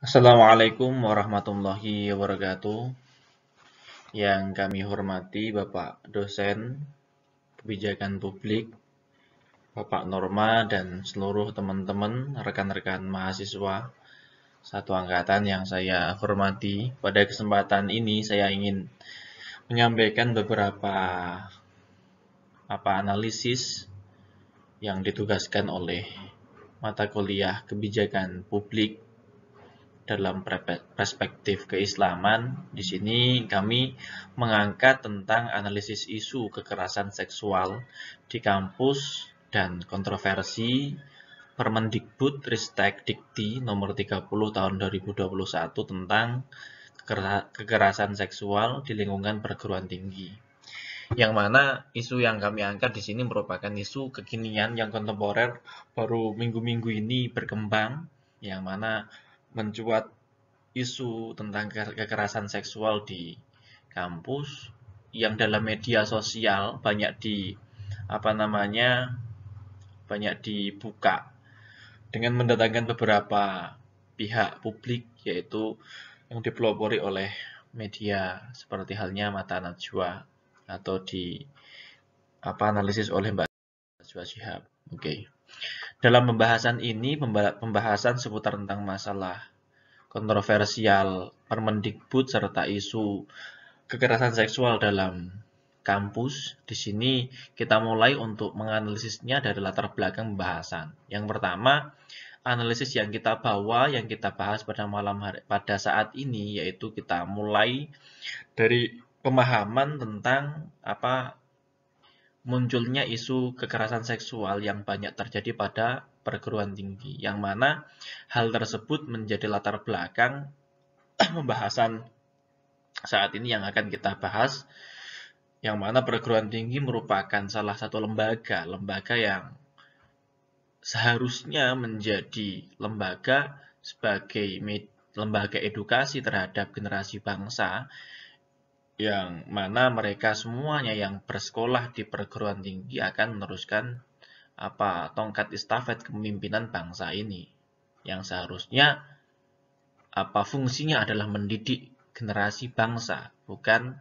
Assalamualaikum warahmatullahi wabarakatuh. Yang kami hormati Bapak dosen kebijakan publik, Bapak Norma dan seluruh teman-teman rekan-rekan mahasiswa satu angkatan yang saya hormati. Pada kesempatan ini saya ingin menyampaikan beberapa apa analisis yang ditugaskan oleh mata kuliah kebijakan publik dalam perspektif keislaman, di sini kami mengangkat tentang analisis isu kekerasan seksual di kampus dan kontroversi Permendikbud Ristek Dikti nomor 30 tahun 2021 tentang kekerasan seksual di lingkungan perguruan tinggi yang mana isu yang kami angkat di sini merupakan isu kekinian yang kontemporer baru minggu-minggu ini berkembang yang mana mencuat isu tentang kekerasan seksual di kampus yang dalam media sosial banyak di apa namanya banyak dibuka dengan mendatangkan beberapa pihak publik yaitu yang dipelopori oleh media seperti halnya Mata Najwa atau di apa analisis oleh Mbak Najwa Shihab. Oke. Okay. Dalam pembahasan ini, pembahasan seputar tentang masalah kontroversial Permendikbud serta isu kekerasan seksual dalam kampus. Di sini kita mulai untuk menganalisisnya dari latar belakang pembahasan. Yang pertama, analisis yang kita bawa, yang kita bahas pada malam hari pada saat ini yaitu kita mulai dari pemahaman tentang apa munculnya isu kekerasan seksual yang banyak terjadi pada perguruan tinggi, yang mana hal tersebut menjadi latar belakang pembahasan saat ini yang akan kita bahas, yang mana perguruan tinggi merupakan salah satu lembaga, lembaga yang seharusnya menjadi lembaga sebagai lembaga edukasi terhadap generasi bangsa yang mana mereka semuanya yang bersekolah di perguruan tinggi akan meneruskan apa tongkat estafet kepemimpinan bangsa ini yang seharusnya apa fungsinya adalah mendidik generasi bangsa bukan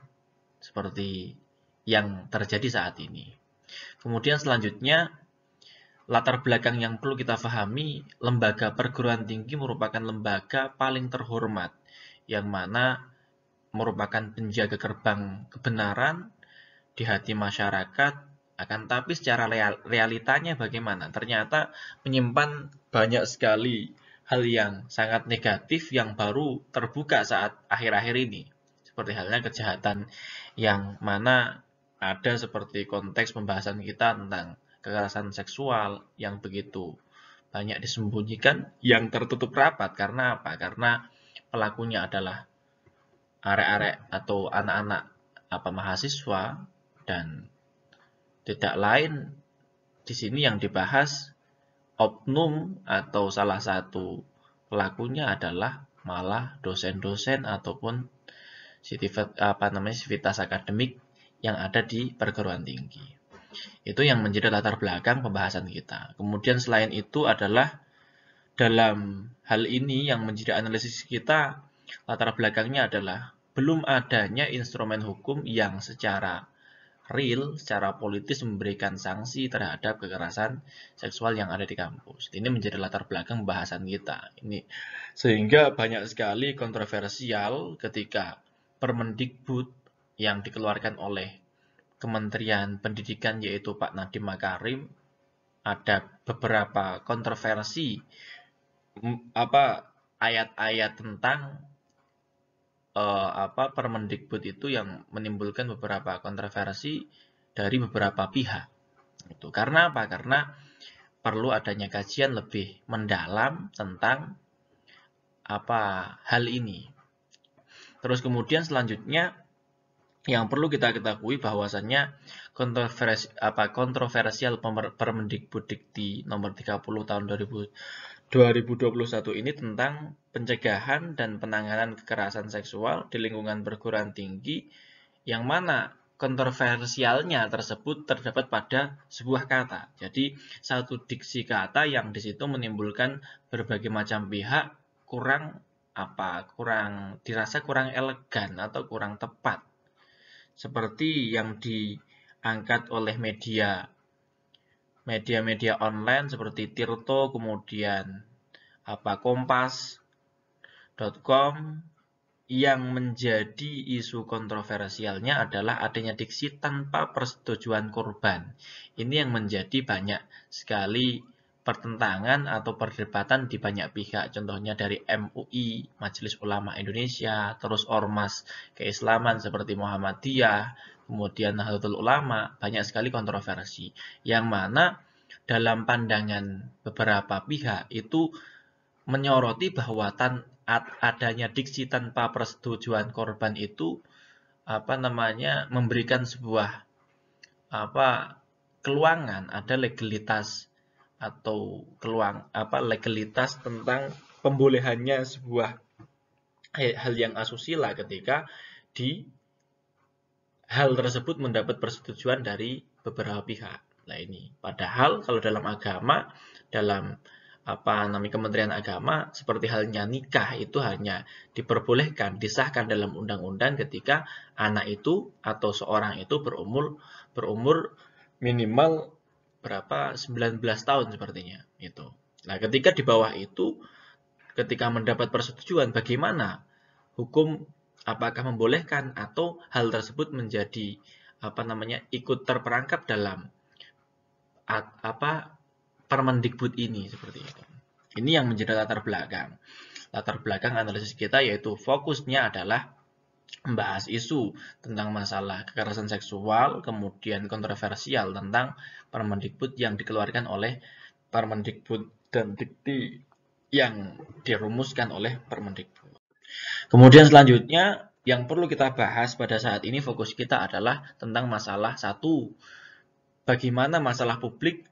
seperti yang terjadi saat ini. Kemudian selanjutnya latar belakang yang perlu kita pahami, lembaga perguruan tinggi merupakan lembaga paling terhormat yang mana merupakan penjaga gerbang kebenaran di hati masyarakat, akan tapi secara realitanya bagaimana? Ternyata menyimpan banyak sekali hal yang sangat negatif yang baru terbuka saat akhir-akhir ini. Seperti halnya kejahatan yang mana ada seperti konteks pembahasan kita tentang kekerasan seksual yang begitu banyak disembunyikan yang tertutup rapat karena apa? Karena pelakunya adalah arek-arek atau anak-anak apa mahasiswa dan tidak lain di sini yang dibahas oknum atau salah satu pelakunya adalah malah dosen-dosen ataupun sifat apa namanya sivitas akademik yang ada di perguruan tinggi. Itu yang menjadi latar belakang pembahasan kita. Kemudian selain itu adalah dalam hal ini yang menjadi analisis kita Latar belakangnya adalah belum adanya instrumen hukum yang secara real, secara politis memberikan sanksi terhadap kekerasan seksual yang ada di kampus. Ini menjadi latar belakang pembahasan kita. Ini sehingga banyak sekali kontroversial ketika Permendikbud yang dikeluarkan oleh Kementerian Pendidikan yaitu Pak Nadiem Makarim ada beberapa kontroversi apa ayat-ayat tentang uh, apa Permendikbud itu yang menimbulkan beberapa kontroversi dari beberapa pihak. Itu karena apa? Karena perlu adanya kajian lebih mendalam tentang apa hal ini. Terus kemudian selanjutnya yang perlu kita ketahui bahwasannya kontroversi apa kontroversial Permendikbud Dikti nomor 30 tahun 2000 2021 ini tentang pencegahan dan penanganan kekerasan seksual di lingkungan perguruan tinggi yang mana kontroversialnya tersebut terdapat pada sebuah kata. Jadi satu diksi kata yang di situ menimbulkan berbagai macam pihak kurang apa kurang dirasa kurang elegan atau kurang tepat. Seperti yang diangkat oleh media media-media online seperti Tirto, kemudian apa kompas.com yang menjadi isu kontroversialnya adalah adanya diksi tanpa persetujuan korban. Ini yang menjadi banyak sekali pertentangan atau perdebatan di banyak pihak. Contohnya dari MUI, Majelis Ulama Indonesia, terus Ormas Keislaman seperti Muhammadiyah, kemudian Nahdlatul Ulama, banyak sekali kontroversi. Yang mana dalam pandangan beberapa pihak itu menyoroti bahwa tan adanya diksi tanpa persetujuan korban itu apa namanya memberikan sebuah apa keluangan ada legalitas atau keluang apa legalitas tentang pembolehannya sebuah eh, hal yang asusila ketika di hal tersebut mendapat persetujuan dari beberapa pihak. Nah ini, padahal kalau dalam agama, dalam apa namanya Kementerian Agama seperti halnya nikah itu hanya diperbolehkan disahkan dalam undang-undang ketika anak itu atau seorang itu berumur berumur minimal berapa 19 tahun sepertinya itu. Nah, ketika di bawah itu ketika mendapat persetujuan bagaimana hukum apakah membolehkan atau hal tersebut menjadi apa namanya ikut terperangkap dalam apa Permendikbud ini seperti itu. Ini yang menjadi latar belakang. Latar belakang analisis kita yaitu fokusnya adalah membahas isu tentang masalah kekerasan seksual, kemudian kontroversial tentang Permendikbud yang dikeluarkan oleh Permendikbud dan Dikti yang dirumuskan oleh Permendikbud. Kemudian selanjutnya yang perlu kita bahas pada saat ini fokus kita adalah tentang masalah satu. Bagaimana masalah publik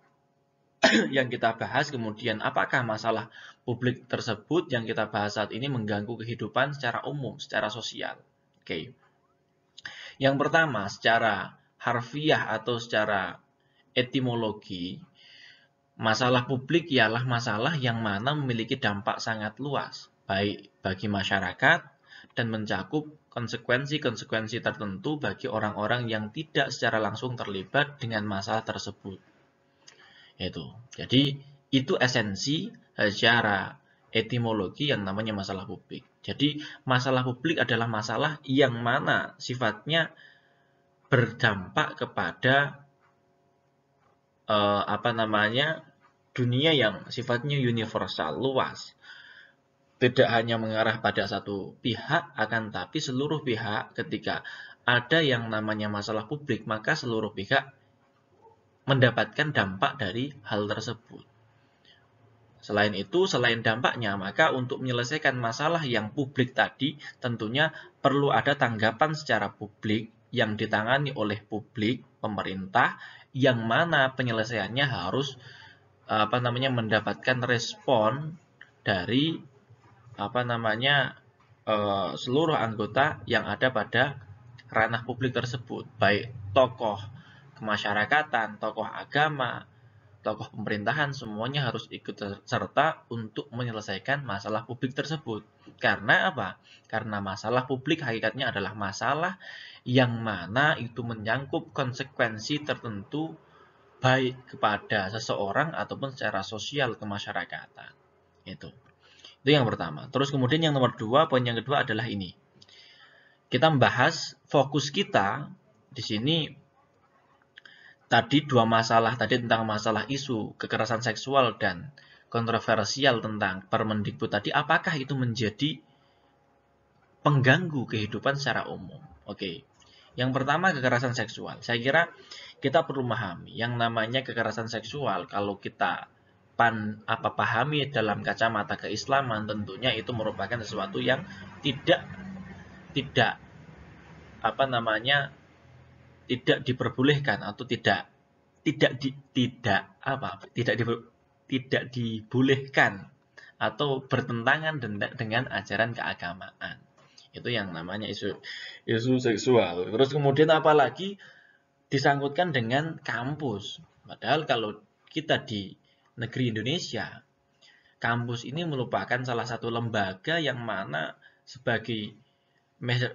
yang kita bahas kemudian apakah masalah publik tersebut yang kita bahas saat ini mengganggu kehidupan secara umum, secara sosial. Oke. Okay. Yang pertama, secara harfiah atau secara etimologi, masalah publik ialah masalah yang mana memiliki dampak sangat luas, baik bagi masyarakat dan mencakup konsekuensi-konsekuensi tertentu bagi orang-orang yang tidak secara langsung terlibat dengan masalah tersebut. Itu. Jadi itu esensi eh, secara etimologi yang namanya masalah publik. Jadi masalah publik adalah masalah yang mana sifatnya berdampak kepada eh, apa namanya dunia yang sifatnya universal luas tidak hanya mengarah pada satu pihak, akan tapi seluruh pihak ketika ada yang namanya masalah publik, maka seluruh pihak mendapatkan dampak dari hal tersebut. Selain itu, selain dampaknya, maka untuk menyelesaikan masalah yang publik tadi, tentunya perlu ada tanggapan secara publik yang ditangani oleh publik, pemerintah, yang mana penyelesaiannya harus apa namanya mendapatkan respon dari apa namanya eh, seluruh anggota yang ada pada ranah publik tersebut, baik tokoh kemasyarakatan, tokoh agama, tokoh pemerintahan semuanya harus ikut serta untuk menyelesaikan masalah publik tersebut. Karena apa? Karena masalah publik hakikatnya adalah masalah yang mana itu menyangkut konsekuensi tertentu baik kepada seseorang ataupun secara sosial kemasyarakatan. Itu. Itu yang pertama. Terus kemudian yang nomor dua, poin yang kedua adalah ini. Kita membahas fokus kita di sini tadi dua masalah tadi tentang masalah isu kekerasan seksual dan kontroversial tentang Permendikbud tadi apakah itu menjadi pengganggu kehidupan secara umum. Oke. Yang pertama kekerasan seksual. Saya kira kita perlu memahami yang namanya kekerasan seksual kalau kita pan, apa pahami dalam kacamata keislaman tentunya itu merupakan sesuatu yang tidak tidak apa namanya tidak diperbolehkan atau tidak tidak di, tidak apa tidak di, tidak dibolehkan atau bertentangan dengan ajaran keagamaan itu yang namanya isu isu seksual terus kemudian apalagi disangkutkan dengan kampus padahal kalau kita di Negeri Indonesia. Kampus ini merupakan salah satu lembaga yang mana sebagai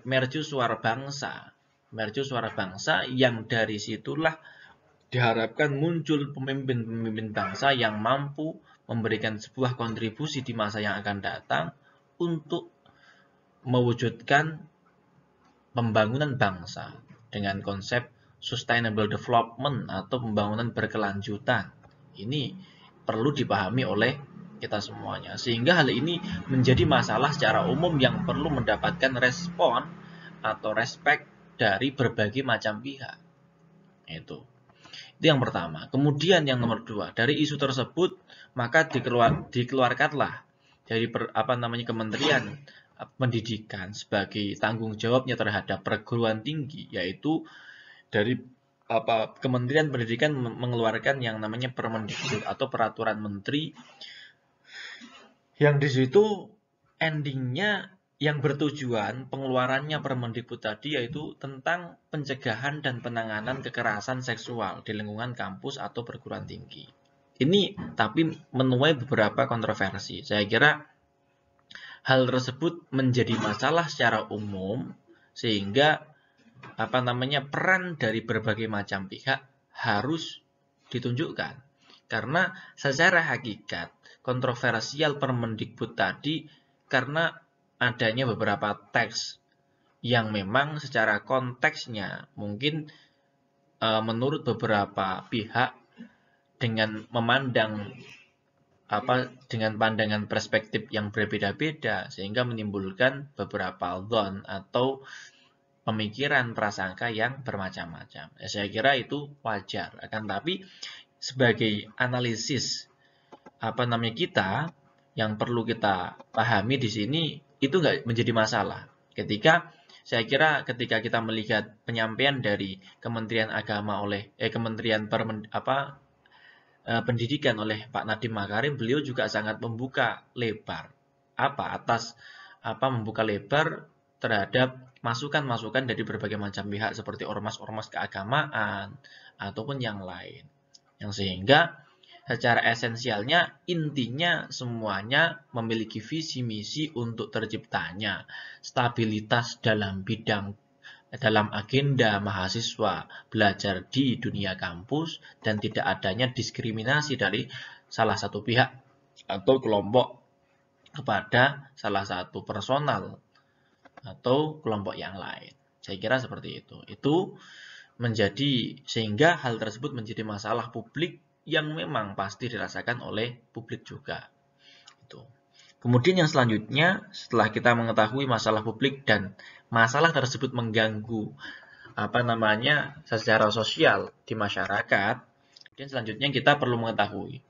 mercu suara bangsa. Mercu suara bangsa yang dari situlah diharapkan muncul pemimpin-pemimpin bangsa yang mampu memberikan sebuah kontribusi di masa yang akan datang untuk mewujudkan pembangunan bangsa dengan konsep sustainable development atau pembangunan berkelanjutan. Ini perlu dipahami oleh kita semuanya. Sehingga hal ini menjadi masalah secara umum yang perlu mendapatkan respon atau respect dari berbagai macam pihak. Itu. Itu yang pertama. Kemudian yang nomor dua, dari isu tersebut maka dikeluar, dikeluarkanlah dari per, apa namanya kementerian pendidikan sebagai tanggung jawabnya terhadap perguruan tinggi yaitu dari apa Kementerian Pendidikan mengeluarkan yang namanya Permendikbud atau peraturan menteri yang di situ endingnya yang bertujuan pengeluarannya Permendikbud tadi yaitu tentang pencegahan dan penanganan kekerasan seksual di lingkungan kampus atau perguruan tinggi. Ini tapi menuai beberapa kontroversi. Saya kira hal tersebut menjadi masalah secara umum sehingga apa namanya peran dari berbagai macam pihak harus ditunjukkan karena secara hakikat kontroversial Permendikbud tadi karena adanya beberapa teks yang memang secara konteksnya mungkin e, menurut beberapa pihak dengan memandang apa dengan pandangan perspektif yang berbeda-beda sehingga menimbulkan beberapa don atau pemikiran, prasangka yang bermacam-macam. Ya, saya kira itu wajar. Akan tapi sebagai analisis apa namanya kita yang perlu kita pahami di sini itu nggak menjadi masalah. Ketika saya kira ketika kita melihat penyampaian dari Kementerian Agama oleh eh Kementerian per, apa eh, pendidikan oleh Pak Nadiem Makarim, beliau juga sangat membuka lebar apa atas apa membuka lebar terhadap masukan-masukan dari berbagai macam pihak seperti ormas-ormas keagamaan ataupun yang lain. Yang sehingga secara esensialnya intinya semuanya memiliki visi misi untuk terciptanya stabilitas dalam bidang dalam agenda mahasiswa belajar di dunia kampus dan tidak adanya diskriminasi dari salah satu pihak atau kelompok kepada salah satu personal atau kelompok yang lain. Saya kira seperti itu. Itu menjadi sehingga hal tersebut menjadi masalah publik yang memang pasti dirasakan oleh publik juga. Itu. Kemudian yang selanjutnya, setelah kita mengetahui masalah publik dan masalah tersebut mengganggu apa namanya secara sosial di masyarakat, kemudian selanjutnya kita perlu mengetahui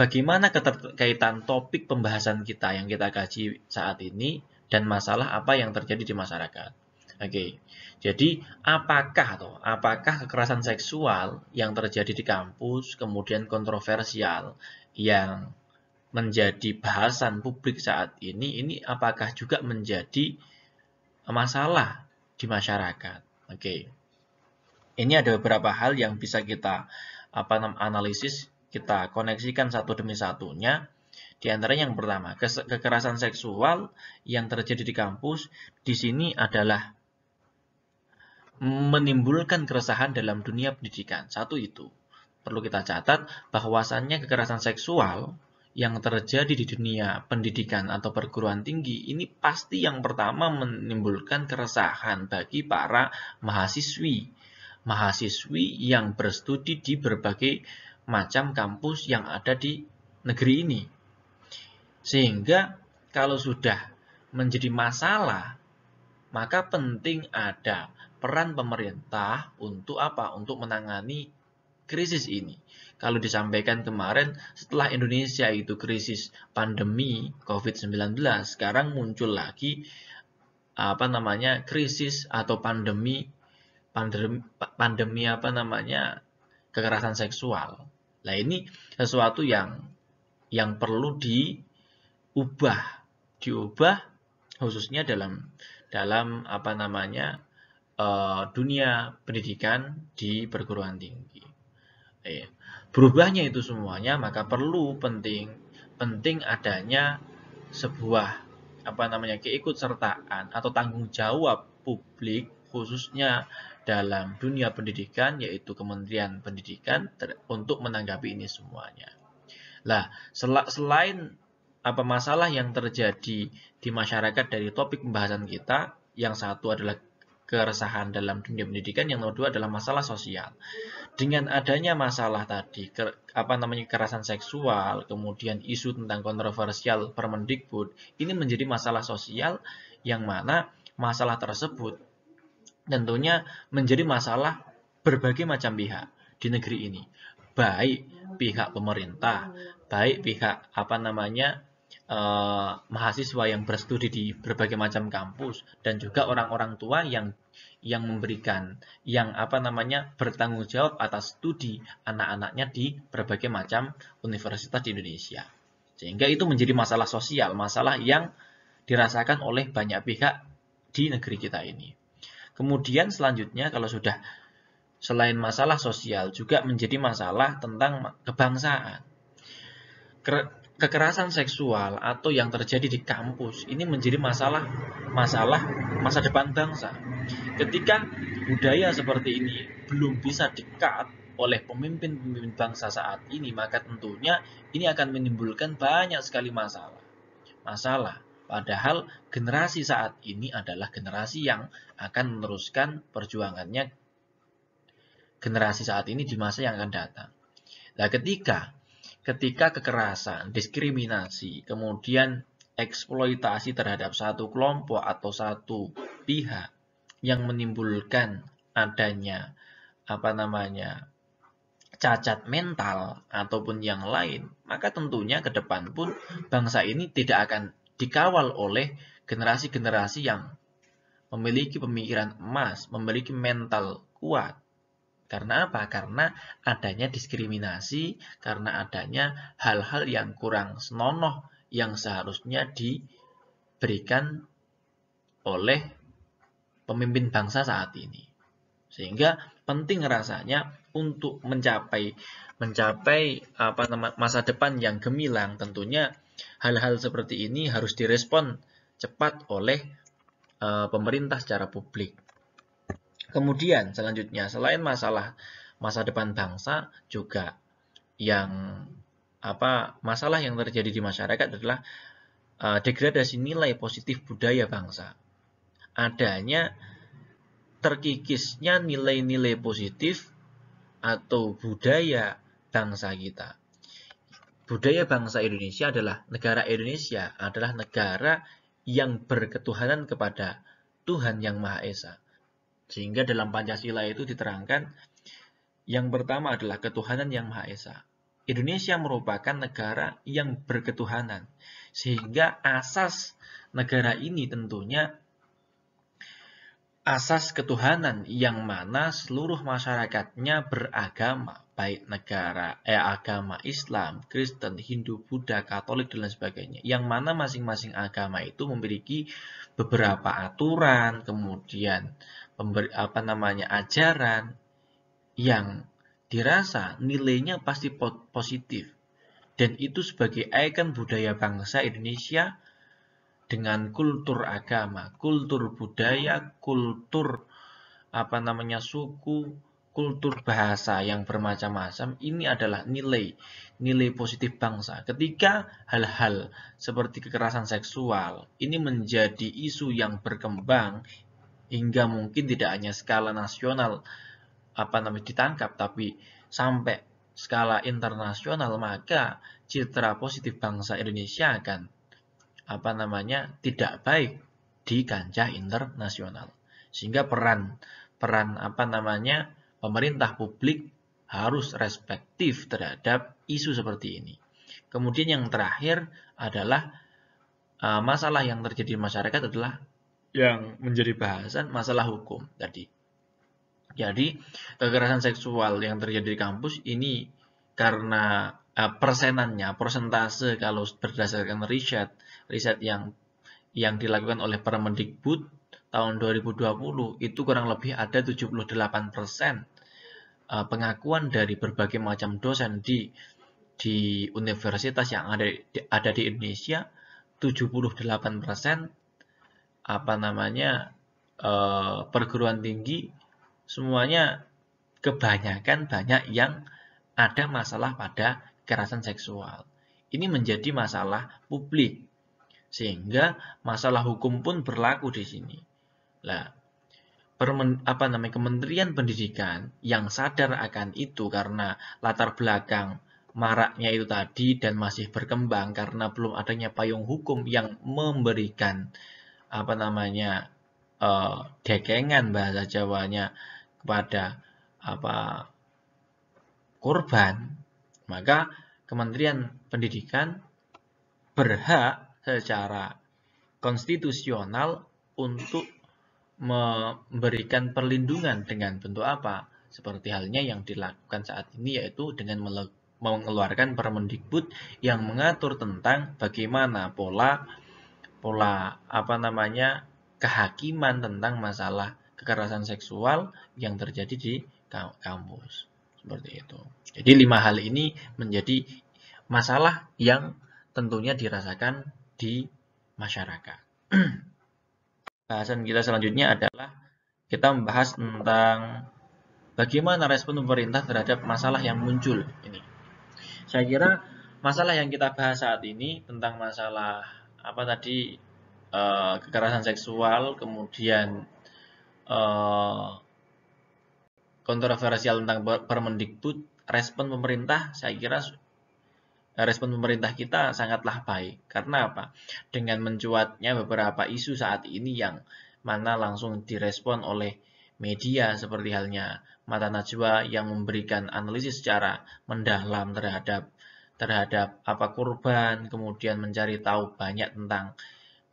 bagaimana keterkaitan topik pembahasan kita yang kita kaji saat ini dan masalah apa yang terjadi di masyarakat. Oke. Okay. Jadi, apakah atau apakah kekerasan seksual yang terjadi di kampus kemudian kontroversial yang menjadi bahasan publik saat ini ini apakah juga menjadi masalah di masyarakat. Oke. Okay. Ini ada beberapa hal yang bisa kita apa namanya analisis, kita koneksikan satu demi satunya di antara yang pertama, kekerasan seksual yang terjadi di kampus di sini adalah menimbulkan keresahan dalam dunia pendidikan. Satu itu. Perlu kita catat bahwasannya kekerasan seksual yang terjadi di dunia pendidikan atau perguruan tinggi ini pasti yang pertama menimbulkan keresahan bagi para mahasiswi. Mahasiswi yang berstudi di berbagai macam kampus yang ada di negeri ini. Sehingga kalau sudah menjadi masalah, maka penting ada peran pemerintah untuk apa? Untuk menangani krisis ini. Kalau disampaikan kemarin, setelah Indonesia itu krisis pandemi COVID-19, sekarang muncul lagi apa namanya krisis atau pandemi pandemi, pandemi apa namanya kekerasan seksual. Nah ini sesuatu yang yang perlu di ubah, diubah khususnya dalam dalam apa namanya uh, dunia pendidikan di perguruan tinggi. Eh, berubahnya itu semuanya maka perlu penting penting adanya sebuah apa namanya keikutsertaan atau tanggung jawab publik khususnya dalam dunia pendidikan yaitu Kementerian Pendidikan untuk menanggapi ini semuanya. Lah, sel selain apa masalah yang terjadi di masyarakat dari topik pembahasan kita. Yang satu adalah keresahan dalam dunia pendidikan, yang nomor dua adalah masalah sosial. Dengan adanya masalah tadi, ke, apa namanya kekerasan seksual, kemudian isu tentang kontroversial Permendikbud, ini menjadi masalah sosial yang mana masalah tersebut tentunya menjadi masalah berbagai macam pihak di negeri ini. Baik pihak pemerintah, baik pihak apa namanya Eh, mahasiswa yang berstudi di berbagai macam kampus dan juga orang-orang tua yang yang memberikan yang apa namanya bertanggung jawab atas studi anak-anaknya di berbagai macam universitas di Indonesia. Sehingga itu menjadi masalah sosial, masalah yang dirasakan oleh banyak pihak di negeri kita ini. Kemudian selanjutnya kalau sudah selain masalah sosial juga menjadi masalah tentang kebangsaan kekerasan seksual atau yang terjadi di kampus ini menjadi masalah masalah masa depan bangsa. Ketika budaya seperti ini belum bisa dekat oleh pemimpin-pemimpin bangsa saat ini, maka tentunya ini akan menimbulkan banyak sekali masalah. Masalah Padahal generasi saat ini adalah generasi yang akan meneruskan perjuangannya generasi saat ini di masa yang akan datang. Nah, ketika ketika kekerasan, diskriminasi, kemudian eksploitasi terhadap satu kelompok atau satu pihak yang menimbulkan adanya apa namanya cacat mental ataupun yang lain, maka tentunya ke depan pun bangsa ini tidak akan dikawal oleh generasi-generasi yang memiliki pemikiran emas, memiliki mental kuat, karena apa? Karena adanya diskriminasi, karena adanya hal-hal yang kurang senonoh yang seharusnya diberikan oleh pemimpin bangsa saat ini. Sehingga penting rasanya untuk mencapai mencapai apa masa depan yang gemilang tentunya hal-hal seperti ini harus direspon cepat oleh e, pemerintah secara publik. Kemudian selanjutnya selain masalah masa depan bangsa juga yang apa masalah yang terjadi di masyarakat adalah uh, degradasi nilai positif budaya bangsa. Adanya terkikisnya nilai-nilai positif atau budaya bangsa kita. Budaya bangsa Indonesia adalah negara Indonesia adalah negara yang berketuhanan kepada Tuhan Yang Maha Esa. Sehingga dalam Pancasila itu diterangkan yang pertama adalah ketuhanan yang Maha Esa. Indonesia merupakan negara yang berketuhanan. Sehingga asas negara ini tentunya asas ketuhanan yang mana seluruh masyarakatnya beragama, baik negara eh agama Islam, Kristen, Hindu, Buddha, Katolik dan lain sebagainya. Yang mana masing-masing agama itu memiliki beberapa aturan, kemudian pemberi apa namanya ajaran yang dirasa nilainya pasti positif dan itu sebagai ikon budaya bangsa Indonesia dengan kultur agama, kultur budaya, kultur apa namanya suku, kultur bahasa yang bermacam-macam ini adalah nilai nilai positif bangsa. Ketika hal-hal seperti kekerasan seksual ini menjadi isu yang berkembang, hingga mungkin tidak hanya skala nasional apa namanya ditangkap tapi sampai skala internasional maka citra positif bangsa Indonesia akan apa namanya tidak baik di kancah internasional sehingga peran peran apa namanya pemerintah publik harus respektif terhadap isu seperti ini kemudian yang terakhir adalah eh, masalah yang terjadi di masyarakat adalah yang menjadi bahasan masalah hukum tadi. Jadi kekerasan seksual yang terjadi di kampus ini karena uh, persenannya, persentase kalau berdasarkan riset, riset yang yang dilakukan oleh Permendikbud tahun 2020 itu kurang lebih ada 78% persen eh, pengakuan dari berbagai macam dosen di di universitas yang ada di, ada di Indonesia 78% persen apa namanya eh, perguruan tinggi semuanya kebanyakan banyak yang ada masalah pada kekerasan seksual. Ini menjadi masalah publik sehingga masalah hukum pun berlaku di sini. Lah, permen, apa namanya Kementerian Pendidikan yang sadar akan itu karena latar belakang maraknya itu tadi dan masih berkembang karena belum adanya payung hukum yang memberikan apa namanya uh, eh, dekengan bahasa Jawanya kepada apa kurban maka Kementerian Pendidikan berhak secara konstitusional untuk memberikan perlindungan dengan bentuk apa? Seperti halnya yang dilakukan saat ini yaitu dengan mengeluarkan Permendikbud yang mengatur tentang bagaimana pola pola apa namanya kehakiman tentang masalah kekerasan seksual yang terjadi di kampus seperti itu. Jadi lima hal ini menjadi masalah yang tentunya dirasakan di masyarakat. Bahasan kita selanjutnya adalah kita membahas tentang bagaimana respon pemerintah terhadap masalah yang muncul ini. Saya kira masalah yang kita bahas saat ini tentang masalah apa tadi uh, kekerasan seksual, kemudian uh, kontroversial tentang Permendikbud, respon pemerintah saya kira respon pemerintah kita sangatlah baik. Karena apa? Dengan mencuatnya beberapa isu saat ini yang mana langsung direspon oleh media seperti halnya Mata Najwa yang memberikan analisis secara mendalam terhadap terhadap apa kurban, kemudian mencari tahu banyak tentang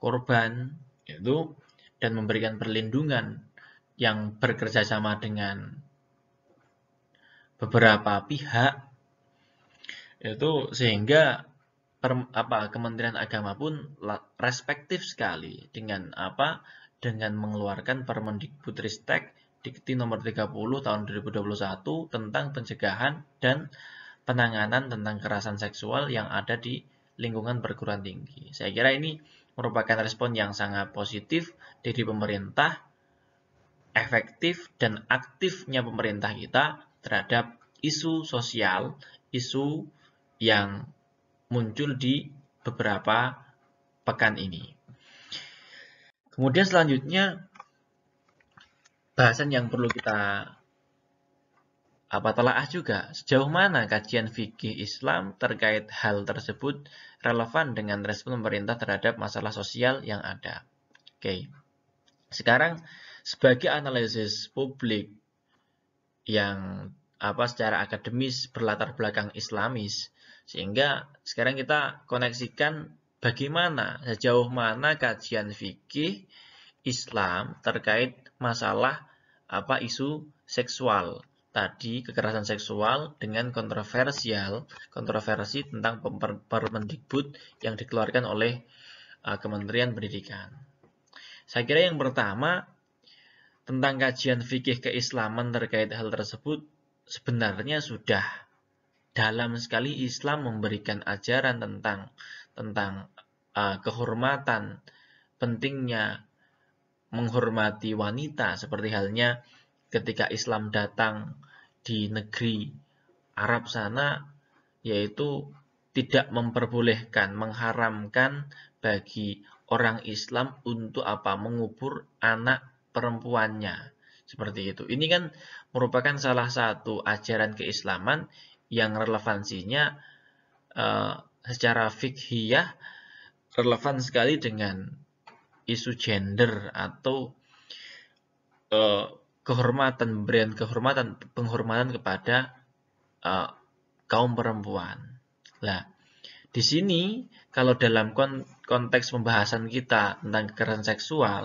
kurban, itu dan memberikan perlindungan yang bekerja sama dengan beberapa pihak itu sehingga per, apa Kementerian Agama pun respektif sekali dengan apa dengan mengeluarkan Permendikbudristek Dikti nomor 30 tahun 2021 tentang pencegahan dan penanganan tentang kekerasan seksual yang ada di lingkungan perguruan tinggi. Saya kira ini merupakan respon yang sangat positif dari pemerintah, efektif dan aktifnya pemerintah kita terhadap isu sosial, isu yang muncul di beberapa pekan ini. Kemudian selanjutnya bahasan yang perlu kita apa ah juga sejauh mana kajian fikih Islam terkait hal tersebut relevan dengan respon pemerintah terhadap masalah sosial yang ada. Oke. Okay. Sekarang sebagai analisis publik yang apa secara akademis berlatar belakang Islamis sehingga sekarang kita koneksikan bagaimana sejauh mana kajian fikih Islam terkait masalah apa isu seksual tadi kekerasan seksual dengan kontroversial kontroversi tentang Permendikbud yang dikeluarkan oleh uh, Kementerian Pendidikan. Saya kira yang pertama tentang kajian fikih keislaman terkait hal tersebut sebenarnya sudah dalam sekali Islam memberikan ajaran tentang tentang uh, kehormatan pentingnya menghormati wanita seperti halnya ketika Islam datang di negeri Arab sana yaitu tidak memperbolehkan, mengharamkan bagi orang Islam untuk apa? Mengubur anak perempuannya. Seperti itu. Ini kan merupakan salah satu ajaran keislaman yang relevansinya e, secara fikhiyah relevan sekali dengan isu gender atau e, kehormatan, pemberian kehormatan, penghormatan kepada uh, kaum perempuan. Nah, di sini kalau dalam konteks pembahasan kita tentang kekerasan seksual,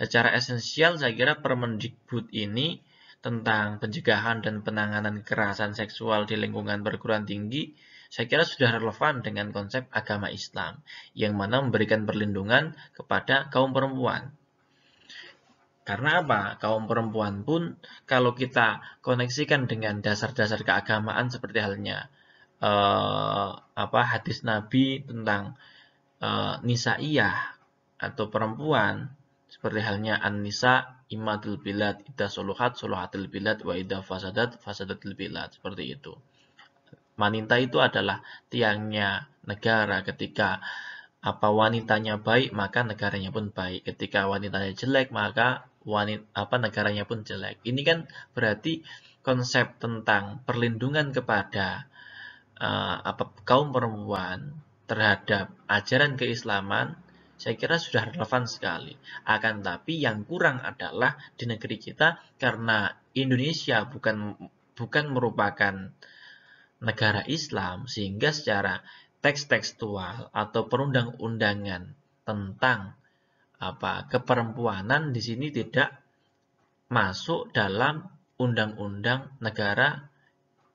secara esensial saya kira Permendikbud ini tentang pencegahan dan penanganan kekerasan seksual di lingkungan perguruan tinggi, saya kira sudah relevan dengan konsep agama Islam, yang mana memberikan perlindungan kepada kaum perempuan. Karena apa? Kaum perempuan pun kalau kita koneksikan dengan dasar-dasar keagamaan seperti halnya eh, apa hadis Nabi tentang eh, nisaiyah atau perempuan seperti halnya an-nisa imadul bilad ida soluhat soluhatul bilad wa ida fasadat fasadatul bilad seperti itu. Wanita itu adalah tiangnya negara ketika apa wanitanya baik maka negaranya pun baik ketika wanitanya jelek maka wanita apa negaranya pun jelek. Ini kan berarti konsep tentang perlindungan kepada uh, apa kaum perempuan terhadap ajaran keislaman saya kira sudah relevan sekali. Akan tapi yang kurang adalah di negeri kita karena Indonesia bukan bukan merupakan negara Islam sehingga secara teks tekstual atau perundang-undangan tentang apa keperempuanan di sini tidak masuk dalam undang-undang negara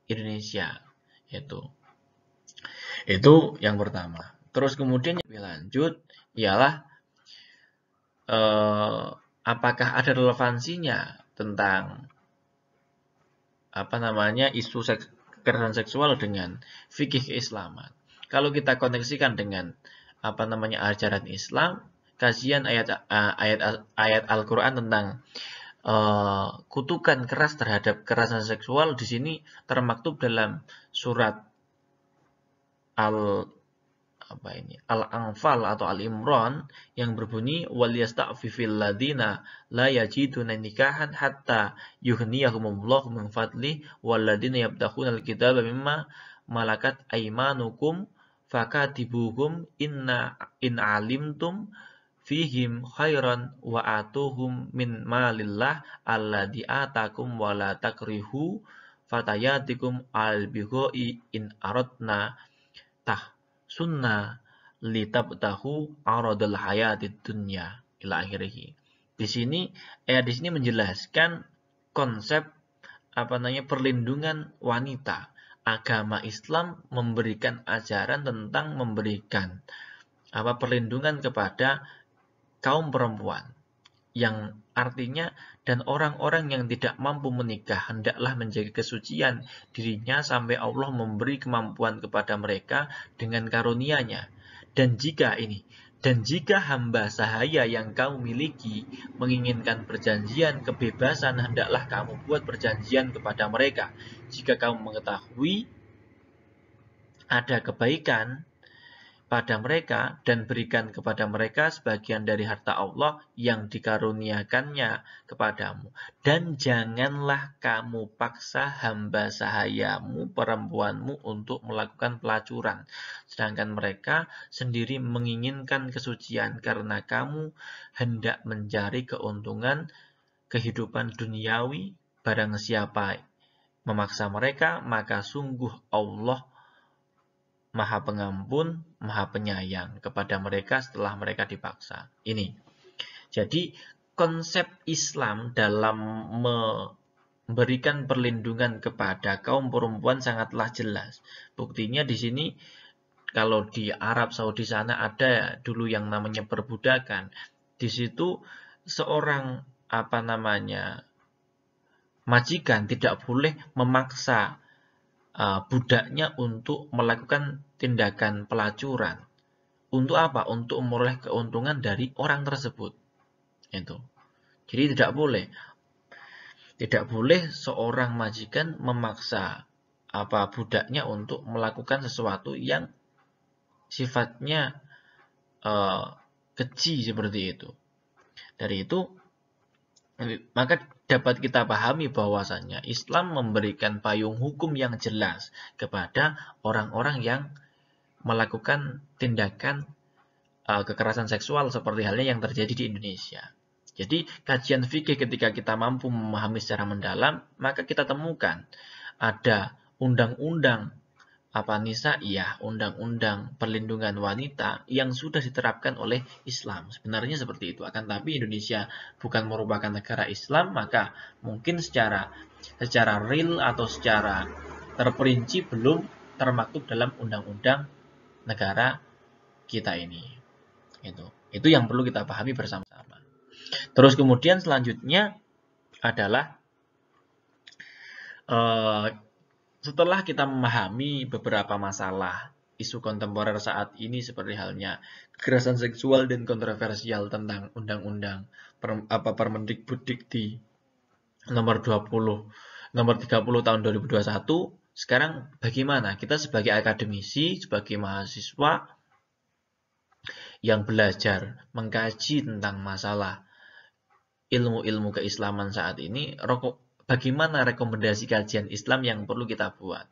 Indonesia itu itu yang pertama terus kemudian yang lanjut ialah eh, apakah ada relevansinya tentang apa namanya isu seks, kekerasan seksual dengan fikih keislaman kalau kita koneksikan dengan apa namanya ajaran Islam kajian ayat ayat ayat Al-Qur'an tentang uh, kutukan keras terhadap kekerasan seksual di sini termaktub dalam surat Al apa ini Al-Anfal atau Al-Imran yang berbunyi waliyasta'fifil ladina la yajiduna nikahan hatta yughniyahumullahu min fadli walladina al kitaba mimma malakat aymanukum fakatibuhum inna in alimtum fihim khairan wa atuhum min malillah alladhi atakum wa la takrihu fatayatikum al bighoi in aradna tah sunnah tabtahu aradul hayati dunya ila akhirih. Di sini eh, di sini menjelaskan konsep apa namanya perlindungan wanita. Agama Islam memberikan ajaran tentang memberikan apa perlindungan kepada kaum perempuan yang artinya dan orang-orang yang tidak mampu menikah hendaklah menjaga kesucian dirinya sampai Allah memberi kemampuan kepada mereka dengan karunia-Nya. Dan jika ini dan jika hamba sahaya yang kamu miliki menginginkan perjanjian kebebasan, hendaklah kamu buat perjanjian kepada mereka. Jika kamu mengetahui ada kebaikan, pada mereka dan berikan kepada mereka sebagian dari harta Allah yang dikaruniakannya kepadamu. Dan janganlah kamu paksa hamba sahayamu, perempuanmu untuk melakukan pelacuran. Sedangkan mereka sendiri menginginkan kesucian karena kamu hendak mencari keuntungan kehidupan duniawi barang siapa memaksa mereka, maka sungguh Allah Maha Pengampun, Maha Penyayang kepada mereka setelah mereka dipaksa. Ini. Jadi konsep Islam dalam memberikan perlindungan kepada kaum perempuan sangatlah jelas. Buktinya di sini kalau di Arab Saudi sana ada dulu yang namanya perbudakan. Di situ seorang apa namanya majikan tidak boleh memaksa uh, budaknya untuk melakukan tindakan pelacuran. Untuk apa? Untuk memperoleh keuntungan dari orang tersebut. Itu. Jadi tidak boleh. Tidak boleh seorang majikan memaksa apa budaknya untuk melakukan sesuatu yang sifatnya uh, eh, keji seperti itu. Dari itu maka dapat kita pahami bahwasanya Islam memberikan payung hukum yang jelas kepada orang-orang yang melakukan tindakan uh, kekerasan seksual seperti halnya yang terjadi di Indonesia. Jadi, kajian fikih ketika kita mampu memahami secara mendalam, maka kita temukan ada undang-undang apa nisa iya undang-undang perlindungan wanita yang sudah diterapkan oleh Islam sebenarnya seperti itu akan tapi Indonesia bukan merupakan negara Islam maka mungkin secara secara real atau secara terperinci belum termaktub dalam undang-undang negara kita ini itu itu yang perlu kita pahami bersama-sama terus kemudian selanjutnya adalah eh, setelah kita memahami beberapa masalah isu kontemporer saat ini seperti halnya kekerasan seksual dan kontroversial tentang undang-undang per, apa Permendikbud Dikti nomor 20 nomor 30 tahun 2021 sekarang bagaimana kita sebagai akademisi sebagai mahasiswa yang belajar mengkaji tentang masalah ilmu-ilmu keislaman saat ini rokok bagaimana rekomendasi kajian Islam yang perlu kita buat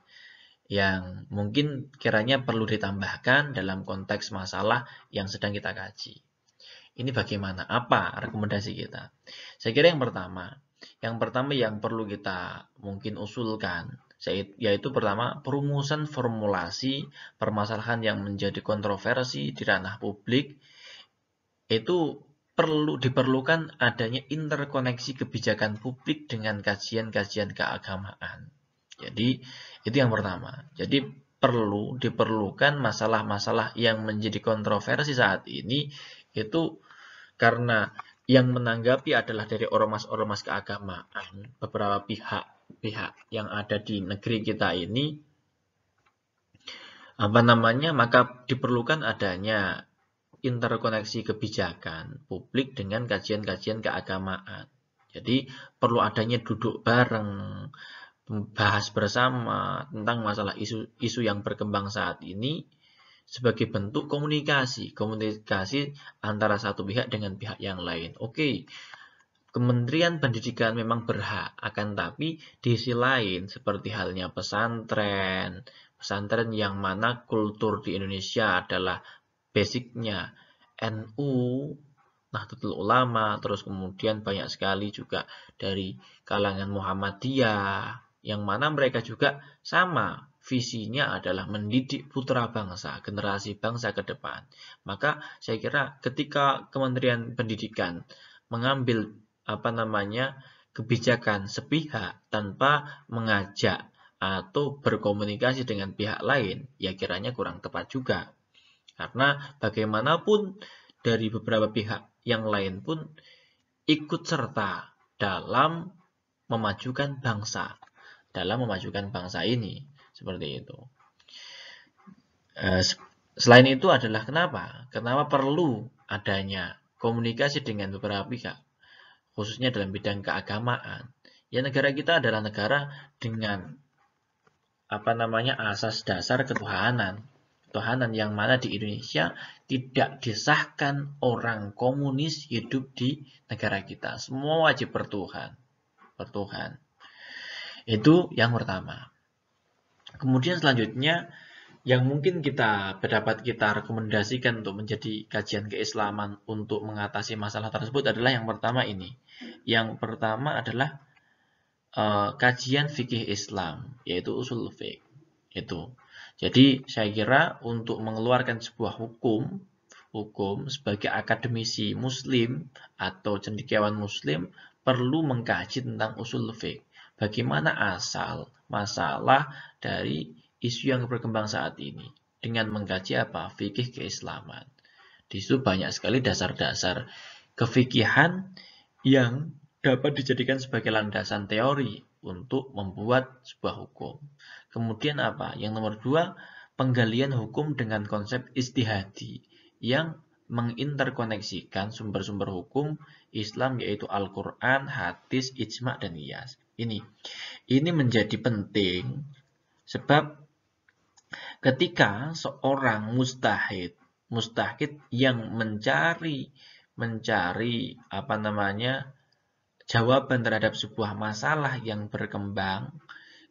yang mungkin kiranya perlu ditambahkan dalam konteks masalah yang sedang kita kaji. Ini bagaimana? Apa rekomendasi kita? Saya kira yang pertama, yang pertama yang perlu kita mungkin usulkan yaitu pertama perumusan formulasi permasalahan yang menjadi kontroversi di ranah publik itu perlu diperlukan adanya interkoneksi kebijakan publik dengan kajian-kajian keagamaan. Jadi itu yang pertama. Jadi perlu diperlukan masalah-masalah yang menjadi kontroversi saat ini itu karena yang menanggapi adalah dari ormas-ormas keagamaan, beberapa pihak-pihak yang ada di negeri kita ini apa namanya maka diperlukan adanya interkoneksi kebijakan publik dengan kajian-kajian keagamaan. Jadi perlu adanya duduk bareng, membahas bersama tentang masalah isu-isu yang berkembang saat ini sebagai bentuk komunikasi, komunikasi antara satu pihak dengan pihak yang lain. Oke, Kementerian Pendidikan memang berhak, akan tapi di sisi lain seperti halnya pesantren, pesantren yang mana kultur di Indonesia adalah basicnya NU, Nahdlatul Ulama, terus kemudian banyak sekali juga dari kalangan Muhammadiyah, yang mana mereka juga sama visinya adalah mendidik putra bangsa, generasi bangsa ke depan. Maka saya kira ketika Kementerian Pendidikan mengambil apa namanya kebijakan sepihak tanpa mengajak atau berkomunikasi dengan pihak lain, ya kiranya kurang tepat juga. Karena bagaimanapun dari beberapa pihak yang lain pun ikut serta dalam memajukan bangsa, dalam memajukan bangsa ini, seperti itu. Eh, selain itu adalah kenapa? Kenapa perlu adanya komunikasi dengan beberapa pihak, khususnya dalam bidang keagamaan. Ya negara kita adalah negara dengan apa namanya asas dasar ketuhanan Ketuhanan yang mana di Indonesia tidak disahkan orang komunis hidup di negara kita. Semua wajib bertuhan. Bertuhan. Itu yang pertama. Kemudian selanjutnya yang mungkin kita pendapat kita rekomendasikan untuk menjadi kajian keislaman untuk mengatasi masalah tersebut adalah yang pertama ini. Yang pertama adalah uh, kajian fikih Islam, yaitu usul fiqh. Itu. Jadi saya kira untuk mengeluarkan sebuah hukum, hukum sebagai akademisi muslim atau cendekiawan muslim perlu mengkaji tentang usul fiqh. Bagaimana asal masalah dari isu yang berkembang saat ini dengan mengkaji apa? Fikih keislaman. Di situ banyak sekali dasar-dasar kefikihan yang dapat dijadikan sebagai landasan teori untuk membuat sebuah hukum. Kemudian apa? Yang nomor dua, penggalian hukum dengan konsep istihadi yang menginterkoneksikan sumber-sumber hukum Islam yaitu Al-Quran, hadis, ijma, dan iyas. Ini, ini menjadi penting sebab ketika seorang mustahid, mustahid yang mencari mencari apa namanya jawaban terhadap sebuah masalah yang berkembang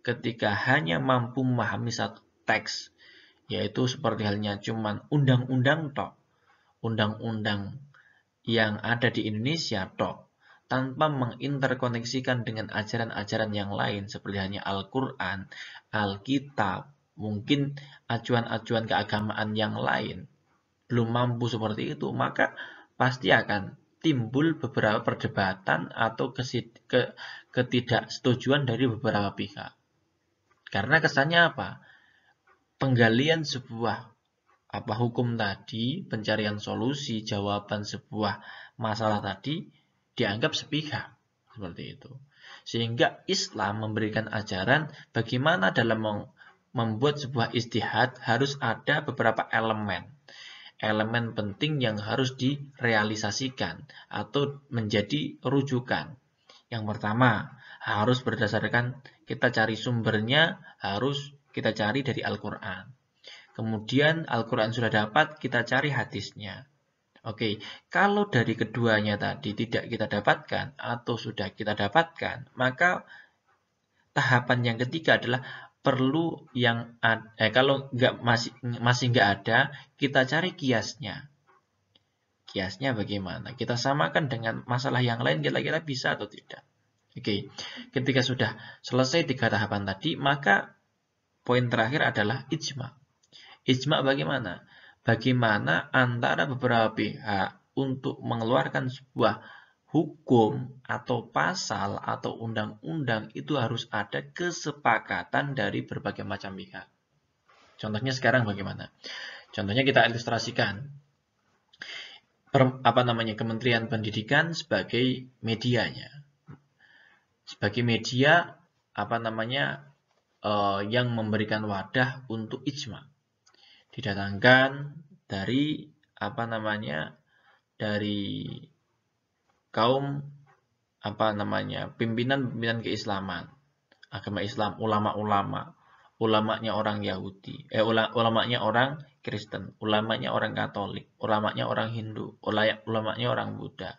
ketika hanya mampu memahami satu teks, yaitu seperti halnya cuman undang-undang tok, undang-undang yang ada di Indonesia tok, tanpa menginterkoneksikan dengan ajaran-ajaran yang lain seperti hanya Al-Quran, Alkitab, mungkin acuan-acuan keagamaan yang lain, belum mampu seperti itu, maka pasti akan timbul beberapa perdebatan atau ketidaksetujuan dari beberapa pihak. Karena kesannya apa? Penggalian sebuah apa hukum tadi, pencarian solusi, jawaban sebuah masalah tadi dianggap sepihak seperti itu. Sehingga Islam memberikan ajaran bagaimana dalam membuat sebuah istihad harus ada beberapa elemen. Elemen penting yang harus direalisasikan atau menjadi rujukan. Yang pertama, harus berdasarkan kita cari sumbernya harus kita cari dari Al-Quran. Kemudian Al-Quran sudah dapat, kita cari hadisnya. Oke, kalau dari keduanya tadi tidak kita dapatkan atau sudah kita dapatkan, maka tahapan yang ketiga adalah perlu yang ada, eh, kalau nggak masih masih nggak ada, kita cari kiasnya. Kiasnya bagaimana? Kita samakan dengan masalah yang lain kira-kira bisa atau tidak. Oke, ketika sudah selesai tiga tahapan tadi, maka poin terakhir adalah ijma. Ijma bagaimana? Bagaimana antara beberapa pihak untuk mengeluarkan sebuah hukum atau pasal atau undang-undang itu harus ada kesepakatan dari berbagai macam pihak. Contohnya sekarang bagaimana? Contohnya kita ilustrasikan. Per, apa namanya Kementerian Pendidikan sebagai medianya sebagai media apa namanya uh, yang memberikan wadah untuk ijma didatangkan dari apa namanya dari kaum apa namanya pimpinan-pimpinan keislaman agama Islam ulama-ulama ulamanya orang Yahudi eh ulamanya orang Kristen ulamanya orang Katolik ulamanya orang Hindu ulamanya orang Buddha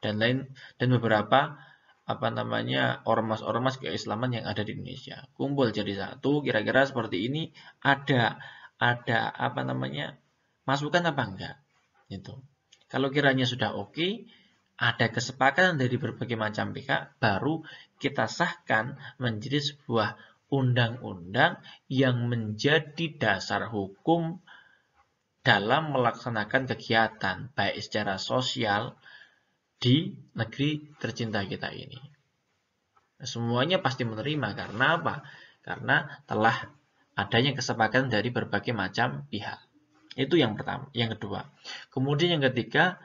dan lain dan beberapa apa namanya ormas-ormas keislaman yang ada di Indonesia kumpul jadi satu kira-kira seperti ini ada ada apa namanya masukan apa enggak itu kalau kiranya sudah oke ada kesepakatan dari berbagai macam pihak baru kita sahkan menjadi sebuah undang-undang yang menjadi dasar hukum dalam melaksanakan kegiatan baik secara sosial di negeri tercinta kita ini. semuanya pasti menerima karena apa? Karena telah adanya kesepakatan dari berbagai macam pihak. Itu yang pertama, yang kedua. Kemudian yang ketiga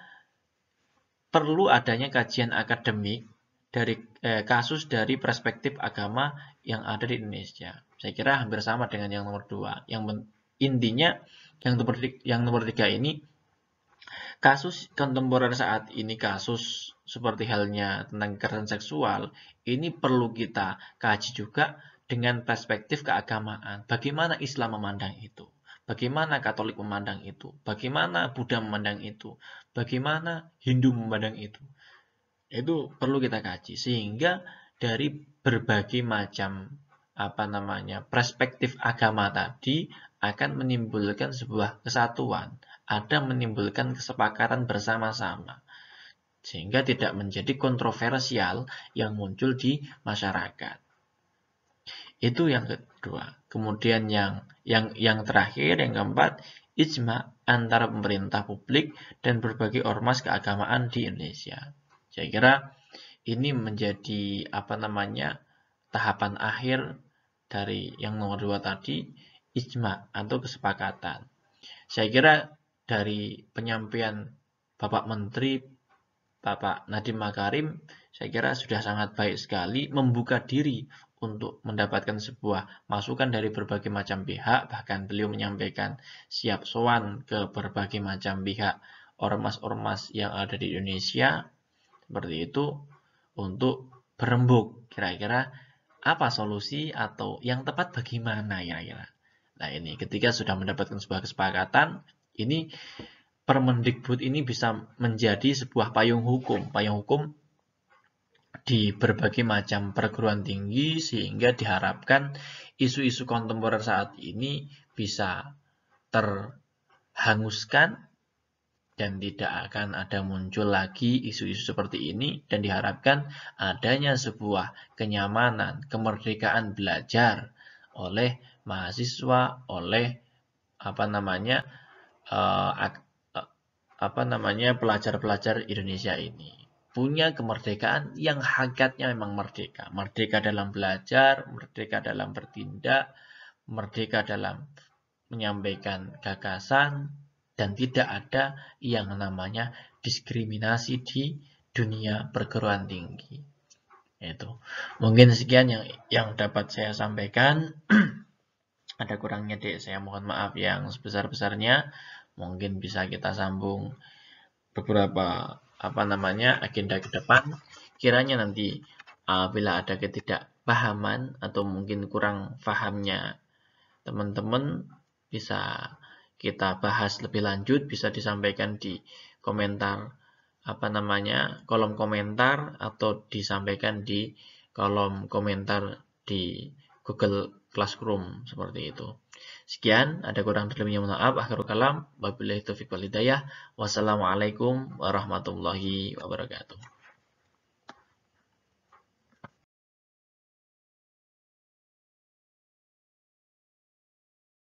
perlu adanya kajian akademik dari eh, kasus dari perspektif agama yang ada di Indonesia. Saya kira hampir sama dengan yang nomor dua. Yang intinya yang nomor yang nomor tiga ini Kasus kontemporer saat ini, kasus seperti halnya tentang kekerasan seksual, ini perlu kita kaji juga dengan perspektif keagamaan. Bagaimana Islam memandang itu? Bagaimana Katolik memandang itu? Bagaimana Buddha memandang itu? Bagaimana Hindu memandang itu? Itu perlu kita kaji sehingga dari berbagai macam apa namanya perspektif agama tadi akan menimbulkan sebuah kesatuan ada menimbulkan kesepakatan bersama-sama, sehingga tidak menjadi kontroversial yang muncul di masyarakat. Itu yang kedua. Kemudian yang yang yang terakhir, yang keempat, ijma antara pemerintah publik dan berbagai ormas keagamaan di Indonesia. Saya kira ini menjadi apa namanya tahapan akhir dari yang nomor dua tadi, ijma atau kesepakatan. Saya kira dari penyampaian Bapak Menteri Bapak Nadiem Makarim saya kira sudah sangat baik sekali membuka diri untuk mendapatkan sebuah masukan dari berbagai macam pihak bahkan beliau menyampaikan siap soan ke berbagai macam pihak ormas-ormas yang ada di Indonesia seperti itu untuk berembuk kira-kira apa solusi atau yang tepat bagaimana kira-kira nah ini ketika sudah mendapatkan sebuah kesepakatan ini Permendikbud ini bisa menjadi sebuah payung hukum, payung hukum di berbagai macam perguruan tinggi sehingga diharapkan isu-isu kontemporer saat ini bisa terhanguskan dan tidak akan ada muncul lagi isu-isu seperti ini dan diharapkan adanya sebuah kenyamanan, kemerdekaan belajar oleh mahasiswa, oleh apa namanya uh, uh, apa namanya pelajar-pelajar Indonesia ini punya kemerdekaan yang hakikatnya memang merdeka. Merdeka dalam belajar, merdeka dalam bertindak, merdeka dalam menyampaikan gagasan, dan tidak ada yang namanya diskriminasi di dunia perguruan tinggi. Itu. Mungkin sekian yang yang dapat saya sampaikan. ada kurangnya dek saya mohon maaf yang sebesar-besarnya mungkin bisa kita sambung beberapa apa namanya agenda ke depan kiranya nanti uh, bila ada ketidakpahaman atau mungkin kurang pahamnya teman-teman bisa kita bahas lebih lanjut bisa disampaikan di komentar apa namanya kolom komentar atau disampaikan di kolom komentar di Google Chrome seperti itu. Sekian, ada kurang terlebihnya mohon maaf. Akhir kalam, wabillahi taufiq wal hidayah. Wassalamualaikum warahmatullahi wabarakatuh.